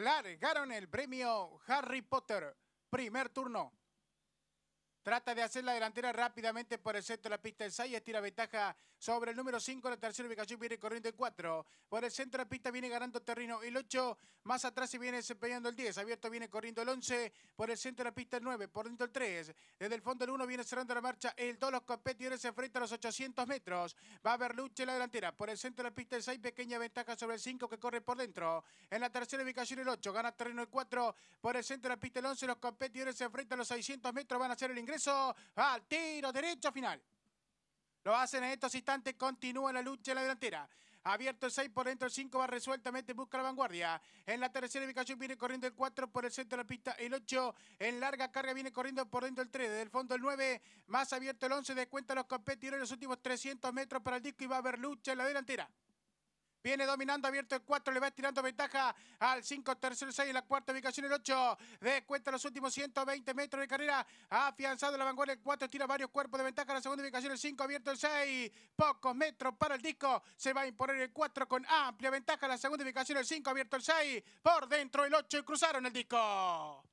largaron el premio Harry Potter. Primer turno. Trata de hacer la delantera rápidamente por el centro de la pista. El 6. Estira ventaja sobre el número 5. La tercera ubicación viene corriendo el 4. Por el centro de la pista viene ganando terreno el 8. Más atrás se viene desempeñando el 10. Abierto viene corriendo el 11. Por el centro de la pista el 9. Por dentro el 3. Desde el fondo el 1 viene cerrando la marcha. El 2. Los competidores se enfrentan a los 800 metros. Va a haber lucha en la delantera. Por el centro de la pista el 6. Pequeña ventaja sobre el 5 que corre por dentro. En la tercera ubicación el 8. Gana terreno el 4. Por el centro de la pista el 11. Los competidores se enfrentan a los 600 metros. Van a hacer el ingreso ingreso al tiro derecho final. Lo hacen en estos instantes, continúa la lucha en la delantera. Abierto el 6 por dentro, el 5 va resueltamente, busca la vanguardia. En la tercera ubicación viene corriendo el 4 por el centro de la pista, el 8 en larga carga viene corriendo por dentro el 3, desde el fondo el 9, más abierto el 11, descuenta los competidores los últimos 300 metros para el disco y va a haber lucha en la delantera. Viene dominando abierto el 4, le va tirando ventaja al 5, tercero 6 en la cuarta ubicación el 8. Descuenta los últimos 120 metros de carrera. ha Afianzado la vanguardia el 4, tira varios cuerpos de ventaja la segunda ubicación el 5, abierto el 6. Pocos metros para el disco. Se va a imponer el 4 con amplia ventaja la segunda ubicación el 5, abierto el 6. Por dentro el 8 y cruzaron el disco.